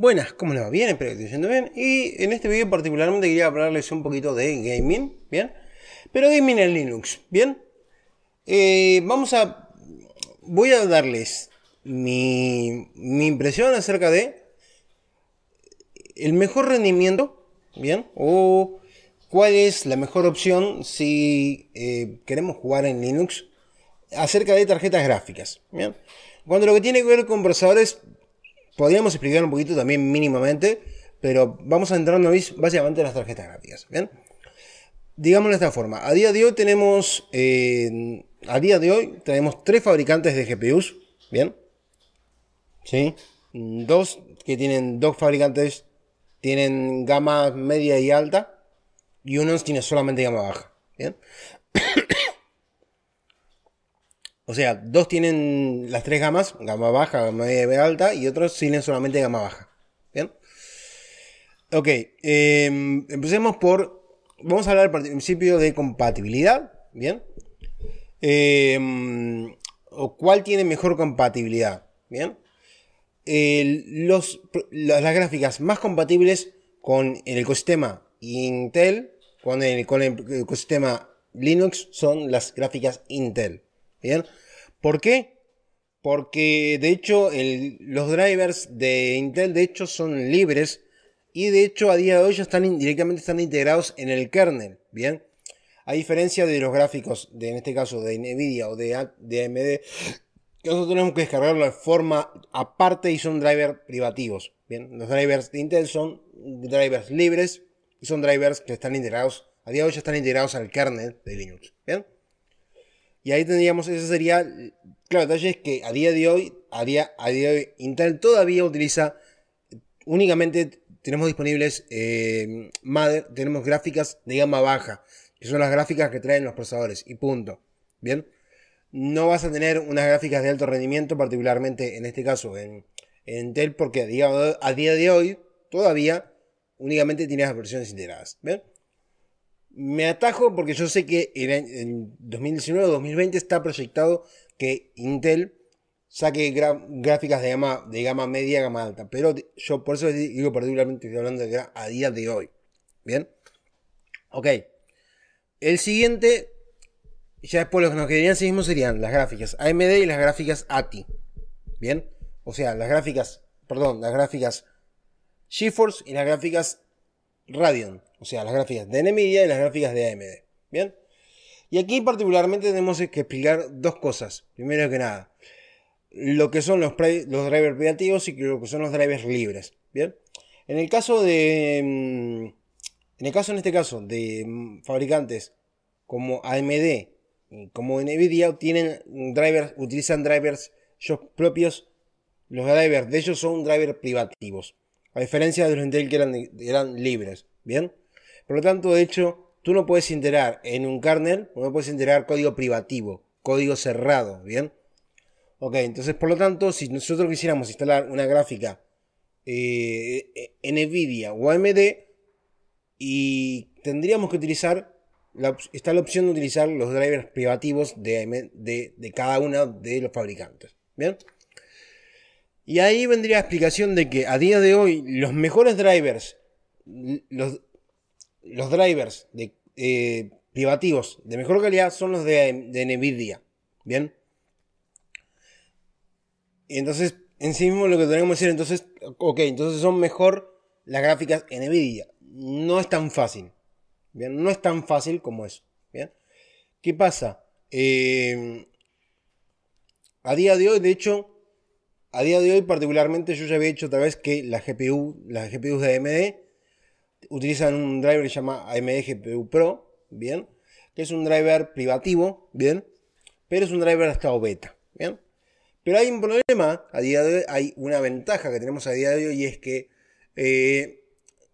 Buenas, ¿cómo les va? Bien, espero que estén yendo bien. Y en este video particularmente quería hablarles un poquito de gaming, ¿bien? Pero gaming en Linux, ¿bien? Eh, vamos a... Voy a darles mi, impresión acerca de el mejor rendimiento, ¿bien? O cuál es la mejor opción si eh, queremos jugar en Linux acerca de tarjetas gráficas, ¿bien? Cuando lo que tiene que ver con procesadores Podríamos explicar un poquito también mínimamente, pero vamos a entrarnos básicamente en las tarjetas gráficas. ¿bien? Digámoslo de esta forma. A día de hoy tenemos. Eh, a día de hoy tenemos tres fabricantes de GPUs. ¿Bien? ¿Sí? Dos que tienen dos fabricantes. Tienen gama media y alta. Y uno tiene solamente gama baja. O sea, dos tienen las tres gamas, gama baja, gama media alta, y otros tienen solamente gama baja. ¿Bien? Ok, em, empecemos por... Vamos a hablar al principio de compatibilidad, ¿bien? Em, o cuál tiene mejor compatibilidad, ¿bien? las, gráficas más compatibles con el ecosistema Intel, con el ecosistema Linux, son las gráficas Intel. ¿Bien? ¿Por qué? Porque de hecho los drivers de Intel de hecho son libres y de hecho a día de hoy ya están directamente están integrados en el kernel, ¿bien? A diferencia de los gráficos de en este caso de Nvidia o de, AMD que nosotros tenemos que descargarlo de forma aparte y son drivers privativos, ¿bien? Los drivers de Intel son drivers libres y son drivers que están integrados a día de hoy ya están integrados al kernel de Linux, ¿bien? Y ahí tendríamos, ese sería, claro, detalle es que a día de hoy, a día, a de hoy, Intel todavía utiliza únicamente tenemos disponibles eh, madre, tenemos gráficas de gama baja, que son las gráficas que traen los procesadores, y punto. Bien, no vas a tener unas gráficas de alto rendimiento, particularmente en este caso en, Intel, porque a día de hoy todavía únicamente tienes las versiones integradas. Bien, me atajo porque yo sé que en 2019 2020 está proyectado que Intel saque gráficas de gama, de gama media, gama alta. Pero yo por eso digo particularmente, estoy hablando a día de hoy. ¿Bien? Ok. El siguiente, ya después lo que nos quedarían sí mismo serían las gráficas AMD y las gráficas ATI. ¿Bien? O sea, las gráficas, perdón, las gráficas GeForce y las gráficas Radeon, o sea, las gráficas de Nvidia y las gráficas de AMD. ¿Bien? Y aquí particularmente tenemos que explicar dos cosas. Primero que nada, lo que son los, drivers privativos y lo que son los drivers libres. ¿Bien? En el caso de... Mm, en el caso, en este caso, de mm, fabricantes como AMD y como Nvidia, tienen drivers, utilizan drivers ellos propios. Los drivers de ellos son drivers privativos. A diferencia de los Intel que eran, libres. ¿Bien? Por lo tanto, de hecho, tú no puedes integrar en un kernel, no puedes integrar código privativo, código cerrado. ¿Bien? Ok, entonces, por lo tanto, si nosotros quisiéramos instalar una gráfica en eh, NVIDIA o AMD, y tendríamos que utilizar la, está la opción de utilizar los drivers privativos de, de, cada uno de los fabricantes. ¿Bien? Y ahí vendría la explicación de que a día de hoy los mejores drivers, los, los drivers de, eh, privativos de mejor calidad son los de, Nvidia. ¿Bien? Y entonces, en sí mismo lo que tenemos que decir, entonces, ok, entonces son mejor las gráficas Nvidia. No es tan fácil. ¿Bien? No es tan fácil como eso. ¿Bien? ¿Qué pasa? Eh, a día de hoy, de hecho, a día de hoy particularmente yo ya había hecho otra vez que la GPU, las GPUs de AMD utilizan un driver que se llama AMD GPU Pro, ¿bien? Que es un driver privativo, ¿bien? Pero es un driver hasta beta, ¿bien? Pero hay un problema, a día de hoy hay una ventaja que tenemos a día de hoy y es que eh,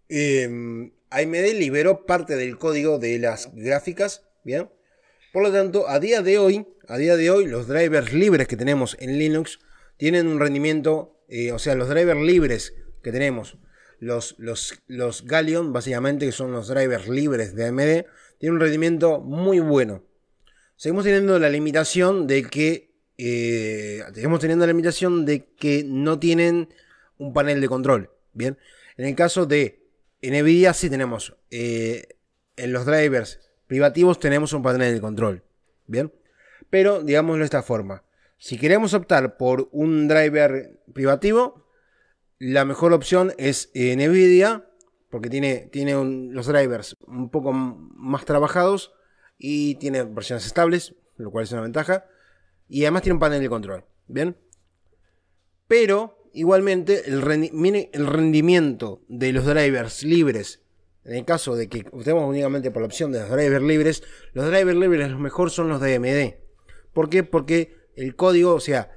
em, AMD liberó parte del código de las gráficas, ¿bien? Por lo tanto, a día de hoy, a día de hoy los drivers libres que tenemos en Linux tienen un rendimiento, eh, o sea, los drivers libres que tenemos, los, los, los Galleon, básicamente, que son los drivers libres de AMD, tienen un rendimiento muy bueno. Seguimos teniendo la limitación de que. Eh, teniendo la limitación de que no tienen un panel de control. Bien. En el caso de NVIDIA, sí tenemos. Eh, en los drivers privativos tenemos un panel de control. Bien. Pero digámoslo de esta forma. Si queremos optar por un driver privativo, la mejor opción es eh, Nvidia, porque tiene, tiene los drivers un poco más trabajados y tiene versiones estables, lo cual es una ventaja. Y además tiene un panel de control. Bien. Pero igualmente el, el rendimiento de los drivers libres en el caso de que optemos únicamente por la opción de los drivers libres, los drivers libres los mejor son los de AMD. ¿Por qué? Porque el código, o sea,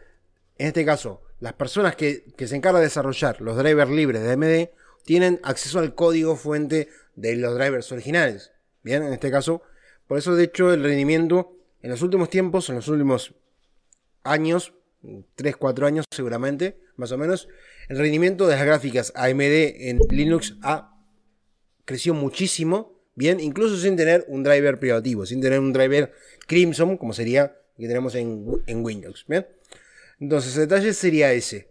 en este caso, las personas que, se encargan de desarrollar los drivers libres de AMD tienen acceso al código fuente de los drivers originales. Bien, en este caso, por eso de hecho el rendimiento en los últimos tiempos, en los últimos años, 3, 4 años seguramente, más o menos, el rendimiento de las gráficas AMD en Linux ha crecido muchísimo, bien, incluso sin tener un driver privativo, sin tener un driver Crimson, como sería que tenemos en, Windows. ¿bien? Entonces, el detalle sería ese.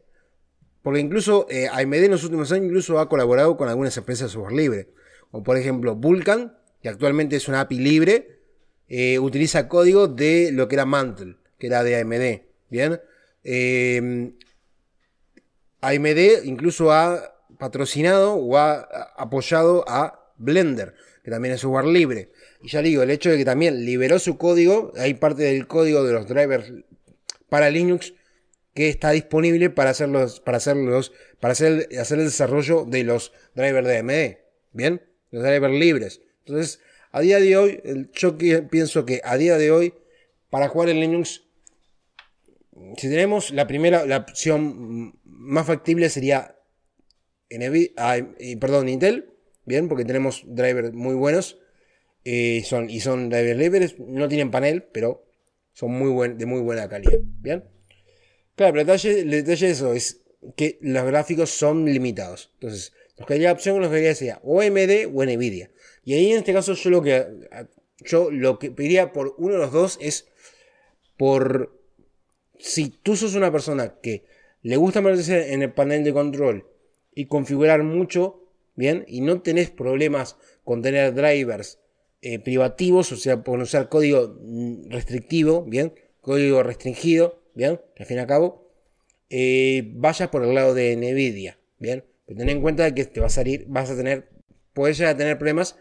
Porque incluso eh, AMD en los últimos años incluso ha colaborado con algunas empresas de software libre. Como por ejemplo Vulkan, que actualmente es una API libre, eh, utiliza código de lo que era Mantle, que era de AMD. Bien. Em, AMD incluso ha patrocinado o ha apoyado a Blender, que también es software libre. Y ya digo, el hecho de que también liberó su código, hay parte del código de los drivers para Linux que está disponible para hacer para hacerlos para hacer, hacer el desarrollo de los drivers de DME. Bien, los drivers libres. Entonces, a día de hoy, yo pienso que a día de hoy, para jugar en Linux, si tenemos la primera, la opción más factible sería perdón, Intel, bien, porque tenemos drivers muy buenos. Eh, son, y son drivers libres, no tienen panel, pero son muy buen, de muy buena calidad. ¿Bien? Claro, pero el detalle, de eso es que los gráficos son limitados. Entonces, nos quedaría la opción que nos quedaría sería o AMD o Nvidia. Y ahí en este caso yo lo que yo lo que pediría por uno de los dos es por si tú sos una persona que le gusta meterse en el panel de control y configurar mucho, bien, y no tenés problemas con tener drivers eh, privativos, o sea, pueden usar código mm, restrictivo, ¿bien? Código restringido, ¿bien? Al fin y al cabo, eh, vayas por el lado de NVIDIA, ¿bien? Pero ten en cuenta que te va a salir, vas a tener, puedes llegar a tener problemas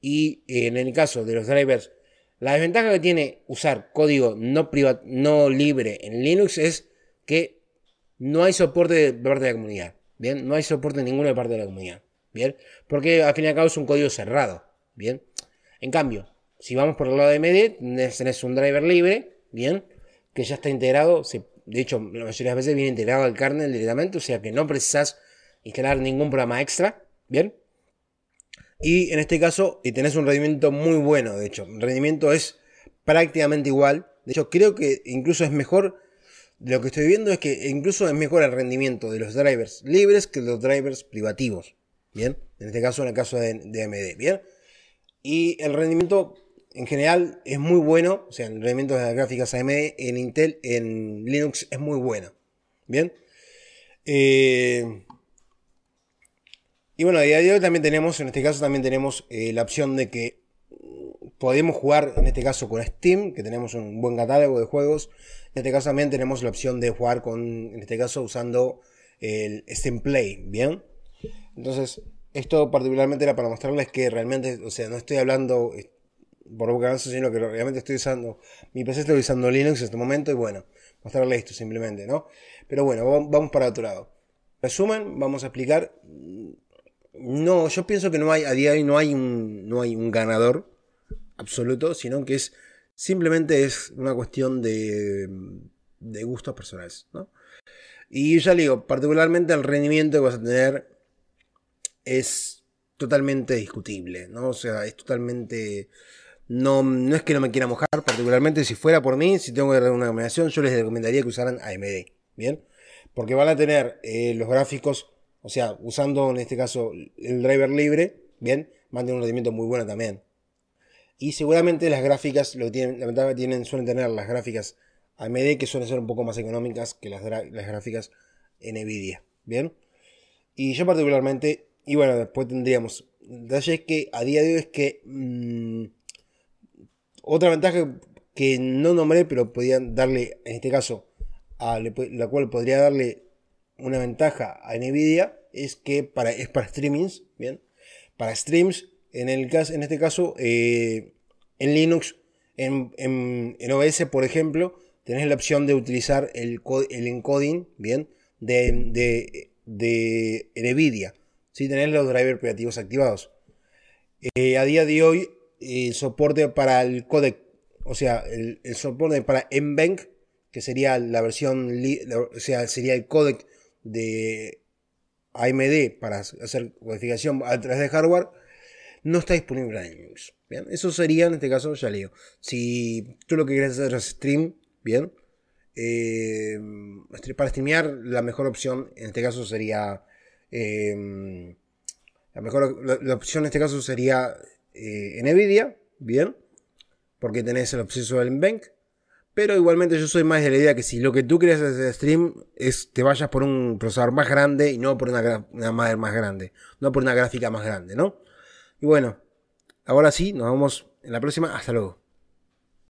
y eh, en el caso de los drivers, la desventaja que tiene usar código no, no libre en Linux es que no hay soporte de parte de la comunidad, ¿bien? No hay soporte en ninguna parte de la comunidad, ¿bien? Porque al fin y al cabo es un código cerrado, ¿bien? En cambio, si vamos por el lado de AMD, tenés un driver libre, bien, que ya está integrado, de hecho, la mayoría de las veces viene integrado al kernel directamente, o sea que no precisas instalar ningún programa extra, bien. Y en este caso, y tenés un rendimiento muy bueno, de hecho, el rendimiento es prácticamente igual. De hecho, creo que incluso es mejor. Lo que estoy viendo es que incluso es mejor el rendimiento de los drivers libres que los drivers privativos. Bien, en este caso, en el caso de, MD, Bien, y el rendimiento en general es muy bueno. O sea, el rendimiento de las gráficas AMD en Intel, en Linux es muy bueno. Bien. Eh, y bueno, a día de hoy también tenemos, en este caso también tenemos eh, la opción de que podemos jugar, en este caso con Steam, que tenemos un buen catálogo de juegos. En este caso también tenemos la opción de jugar con, en este caso usando el Steam Play, ¿bien? Entonces, esto particularmente era para mostrarles que realmente, o sea, no estoy hablando eh, por boca de sino que realmente estoy usando, mi PC estoy usando Linux en este momento y bueno, mostrarles esto simplemente, ¿no? Pero bueno, vamos para otro lado. Resumen, vamos a explicar. No, yo pienso que no hay, a día de hoy no hay un, no hay un ganador absoluto, sino que es simplemente es una cuestión de, de gustos personales, ¿no? Y ya le digo, particularmente el rendimiento que vas a tener es totalmente discutible, ¿no? O sea, es totalmente... No, no es que no me quiera mojar, particularmente si fuera por mí, si tengo que dar una recomendación, yo les recomendaría que usaran AMD, ¿bien? Porque van a tener eh, los gráficos, o sea, usando en este caso el driver libre, ¿bien? Van a tener un rendimiento muy bueno también. Y seguramente las gráficas, lo que tienen, lamentablemente tienen, suelen tener las gráficas AMD, que suelen ser un poco más económicas que las, las gráficas Nvidia, ¿bien? Y yo particularmente y bueno, después tendríamos. El detalle es que a día de hoy es que. Mm, otra ventaja que no nombré, pero podían darle, en este caso, a la cual podría darle una ventaja a Nvidia, es que para, es para streamings, ¿bien? Para streams, en, el caso, en este caso, eh, en Linux, en, en, OBS, por ejemplo, tenés la opción de utilizar el, el encoding, ¿bien? de Nvidia. Si tenés los drivers creativos activados. Eh, a día de hoy, el soporte para el codec, o sea, el, soporte para MBank, que sería la versión, o sea, sería el codec de AMD para hacer codificación a través de hardware, no está disponible en Linux. ¿bien? Eso sería, en este caso, ya leo. Si tú lo que quieres hacer es stream, bien, eh, para streamear, la mejor opción en este caso sería Em, la mejor la, opción en este caso sería eh, Nvidia, bien, porque tenés el acceso al bank. Pero igualmente yo soy más de la idea que si lo que tú es hacer stream es te vayas por un procesador más grande y no por una, una madre más grande, no por una gráfica más grande, ¿no? Y bueno, ahora sí, nos vemos en la próxima. Hasta luego.